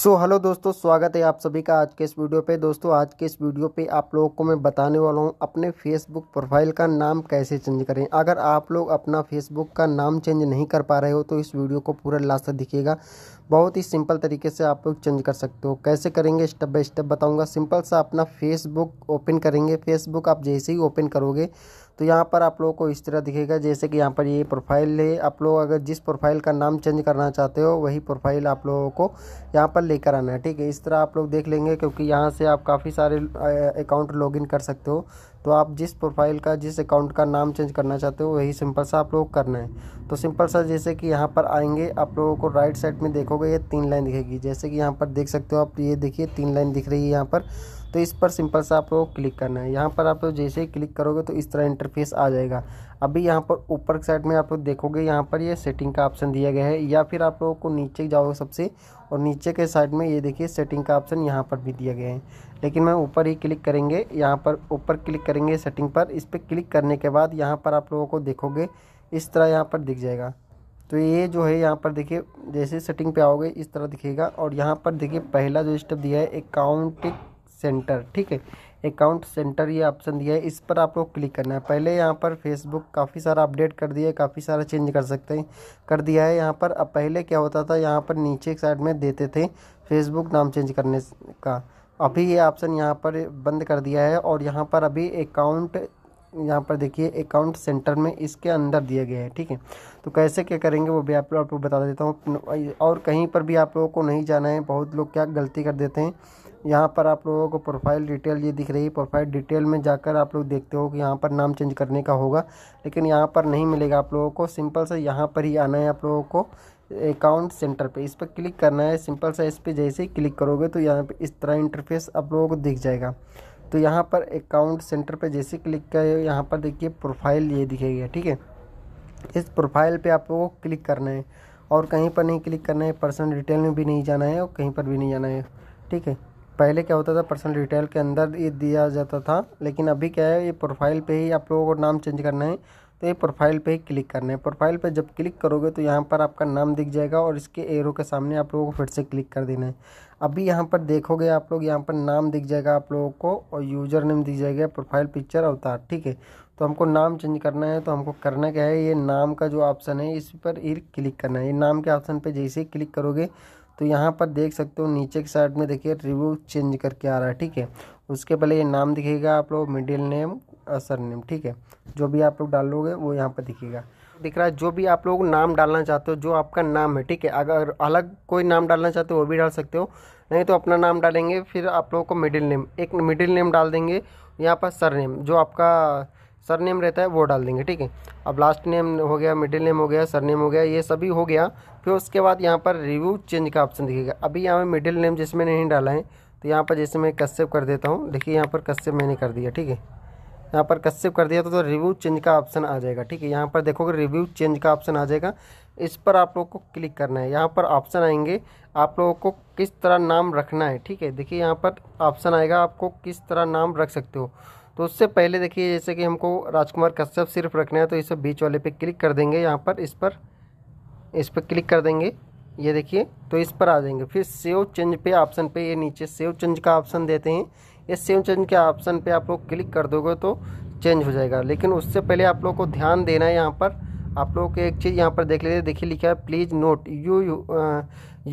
सो so, hello दोस्तों स्वागत है आप सभी का आज के इस वीडियो पे दोस्तों आज के इस वीडियो पे आप लोगों को मैं बताने वाला हूँ अपने फेसबुक प्रोफाइल का नाम कैसे चेंज करें अगर आप लोग अपना फेसबुक का नाम चेंज नहीं कर पा रहे हो तो इस वीडियो को पूरा लास्ट दिखेगा बहुत ही सिंपल तरीके से आप लोग चेंज कर सकते हो कैसे करेंगे स्टेप बाई स्टेप बताऊँगा सिंपल सा अपना फेसबुक ओपन करेंगे फेसबुक आप जैसे ही ओपन करोगे तो यहाँ पर आप लोगों को इस तरह दिखेगा जैसे कि यहाँ पर ये प्रोफाइल है आप लोग अगर जिस प्रोफाइल का नाम चेंज करना चाहते हो वही प्रोफाइल आप लोगों को यहाँ पर लेकर आना है ठीक है इस तरह आप लोग देख लेंगे क्योंकि यहाँ से आप काफ़ी सारे अकाउंट इन कर सकते हो तो आप जिस प्रोफाइल का जिस अकाउंट का नाम चेंज करना चाहते हो वही सिंपल सा आप लोग करना है तो सिंपल सा जैसे कि यहाँ पर आएंगे आप लोगों को राइट साइड में देखोगे ये तीन लाइन दिखेगी जैसे कि यहाँ पर देख सकते हो आप ये देखिए तीन लाइन दिख रही है यहाँ पर तो इस पर सिंपल सा आप लोग क्लिक करना है यहाँ पर आप लोग जैसे ही क्लिक करोगे तो इस तरह इंटरफेस आ जाएगा अभी यहाँ पर ऊपर के साइड में आप लोग देखोगे यहाँ पर ये सेटिंग का ऑप्शन दिया गया है या फिर आप लोगों को नीचे जाओगे सबसे और नीचे के साइड में ये देखिए सेटिंग का ऑप्शन यहाँ पर भी दिया गया है लेकिन मैं ऊपर ही क्लिक करेंगे यहाँ पर ऊपर क्लिक करेंगे सेटिंग पर इस पर क्लिक करने के बाद यहाँ पर आप लोगों को देखोगे इस तरह यहाँ पर दिख जाएगा तो ये जो है यहाँ पर देखिए जैसे सेटिंग पे आओगे इस तरह दिखेगा और यहाँ पर देखिए पहला जो स्टेप दिया है अकाउंट सेंटर ठीक है अकाउंट सेंटर ये ऑप्शन दिया है इस पर आप लोग क्लिक करना है पहले यहाँ पर फेसबुक काफ़ी सारा अपडेट कर दिया है काफ़ी सारा चेंज कर सकते हैं कर दिया है यहाँ पर अब पहले क्या होता था यहाँ पर नीचे एक साइड में देते थे फेसबुक नाम चेंज करने का अभी ये ऑप्शन यहाँ पर बंद कर दिया है और यहाँ पर अभी अकाउंट यहाँ पर देखिए अकाउंट सेंटर में इसके अंदर दिया गया है ठीक है तो कैसे क्या करेंगे वो भी आप लोग आपको बता देता हूँ और कहीं पर भी आप लोगों को नहीं जाना है बहुत लोग क्या गलती कर देते हैं यहाँ पर आप लोगों को प्रोफाइल डिटेल ये दिख रही है प्रोफाइल डिटेल में जाकर आप लोग देखते हो कि यहाँ पर नाम चेंज करने का होगा लेकिन यहाँ पर नहीं मिलेगा आप लोगों को सिंपल से यहाँ पर ही आना है आप लोगों को अकाउंट सेंटर पे इस पर क्लिक करना है सिंपल सा इस पर जैसे ही क्लिक करोगे तो यहाँ पे इस तरह इंटरफेस आप लोगों को दिख जाएगा तो यहाँ पर अकाउंट सेंटर पे जैसे क्लिक करें यहाँ पर देखिए प्रोफाइल ये दिखेगी ठीक है इस प्रोफाइल पे आप लोगों को क्लिक करना है और कहीं पर नहीं क्लिक करना है पर्सनल डिटेल में भी नहीं जाना है और कहीं पर भी नहीं जाना है ठीक है पहले क्या होता था पर्सनल डिटेल के अंदर ये दिया जाता था लेकिन अभी क्या है ये प्रोफाइल पे ही आप लोगों को नाम चेंज करना है तो ये प्रोफाइल पे ही क्लिक करना है प्रोफाइल पे जब क्लिक करोगे तो यहाँ पर आपका नाम दिख जाएगा और इसके एरो के सामने आप लोगों को फिर से क्लिक कर देना है अभी यहाँ पर देखोगे आप लोग यहाँ पर नाम दिख जाएगा आप लोगों को और यूज़र नेम दिख जाएगा प्रोफाइल पिक्चर अवतार ठीक है तो हमको नाम चेंज करना है तो हमको करना क्या है ये नाम का जो ऑप्शन है इस पर ही क्लिक करना है ये नाम के ऑप्शन पर जैसे ही क्लिक करोगे तो यहाँ पर देख सकते हो नीचे के साइड में देखिए रिव्यू चेंज करके आ रहा है ठीक है उसके पहले ये नाम दिखेगा आप लोग मिडिल नेम और सर नेम ठीक है जो भी आप लोग डालोगे वो यहाँ पर दिखेगा दिख रहा है जो भी आप लोग नाम डालना चाहते हो जो आपका नाम है ठीक है अगर अलग कोई नाम डालना चाहते हो वो भी डाल सकते हो नहीं तो अपना नाम डालेंगे फिर आप लोगों को मिडिल नेम एक मिडिल नेम डाल देंगे यहाँ पर सर नेम जो आपका सर नेम रहता है वो डाल देंगे ठीक है अब लास्ट नेम हो गया मिडिल नेम हो गया सर नेम हो गया ये सभी हो गया फिर उसके बाद यहाँ पर रिव्यू चेंज का ऑप्शन दिखेगा अभी यहाँ पर मिडिल नेम जिसमें नहीं डाला है तो यहाँ पर जैसे मैं कश्यप कर देता हूँ देखिए यहाँ पर कश्यप मैंने कर दिया ठीक है यहाँ पर कश्यप कर दिया तो, तो रिव्यू चेंज का ऑप्शन आ जाएगा ठीक है यहाँ पर देखोगे रिव्यू चेंज का ऑप्शन आ जाएगा इस पर आप लोग को क्लिक करना है यहाँ पर ऑप्शन आएंगे आप लोगों को किस तरह नाम रखना है ठीक है देखिए यहाँ पर ऑप्शन आएगा आपको किस तरह नाम रख सकते हो तो उससे पहले देखिए जैसे कि हमको राजकुमार कश्यप सिर्फ रखना है तो इसे बीच वाले पे क्लिक कर देंगे यहाँ पर इस पर इस पर क्लिक कर देंगे ये देखिए तो इस पर आ जाएंगे फिर सेव चेंज पे ऑप्शन पे ये नीचे सेव चेंज का ऑप्शन देते हैं ये सेव चेंज के ऑप्शन पे आप लोग क्लिक कर दोगे तो चेंज हो जाएगा लेकिन उससे पहले आप लोग को ध्यान देना है यहाँ पर आप लोगों के एक चीज़ यहाँ पर देख लेते देखिए लिखा है please note you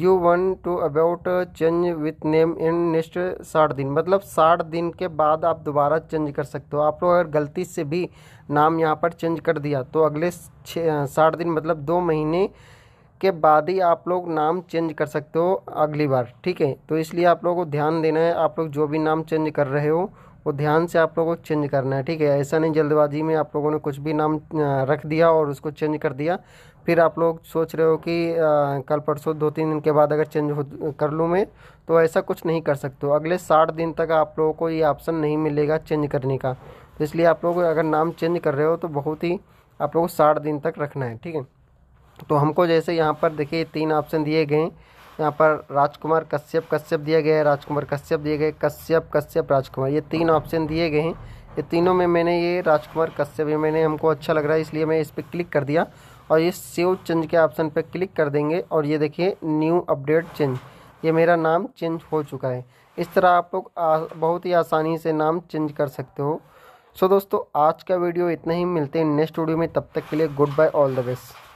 you one two about change with name in next साठ दिन मतलब साठ दिन के बाद आप दोबारा चेंज कर सकते हो आप लोग अगर गलती से भी नाम यहाँ पर चेंज कर दिया तो अगले छः साठ दिन मतलब दो महीने के बाद ही आप लोग नाम चेंज कर सकते हो अगली बार ठीक है तो इसलिए आप लोगों को ध्यान देना है आप लोग जो भी नाम चेंज कर रहे हो वो ध्यान से आप लोगों को चेंज करना है ठीक है ऐसा नहीं जल्दबाजी में आप लोगों ने कुछ भी नाम रख दिया और उसको चेंज कर दिया फिर आप लोग सोच रहे हो कि आ, कल परसों दो तीन दिन के बाद अगर चेंज हो कर लूँ मैं तो ऐसा कुछ नहीं कर सकते अगले साठ दिन तक आप लोगों को ये ऑप्शन नहीं मिलेगा चेंज करने का तो इसलिए आप लोग अगर नाम चेंज कर रहे हो तो बहुत ही आप लोगों को साठ दिन तक रखना है ठीक है तो हमको जैसे यहाँ पर देखिए तीन ऑप्शन दिए गए हैं यहाँ पर राजकुमार कश्यप कश्यप दिया गया है राजकुमार कश्यप दिए गए कश्यप कश्यप राजकुमार ये तीन ऑप्शन दिए गए हैं ये तीनों में मैंने ये राजकुमार कश्यप ही मैंने हमको अच्छा लग रहा है इसलिए मैं इस पर क्लिक कर दिया और ये सेव चेंज के ऑप्शन पर क्लिक कर देंगे और ये देखिए न्यू अपडेट चेंज ये मेरा नाम चेंज हो चुका है इस तरह आप लोग बहुत ही आसानी से नाम चेंज कर सकते हो सो दोस्तों आज का वीडियो इतना ही मिलते हैं नेक्स्ट वीडियो में तब तक के लिए good bye all the best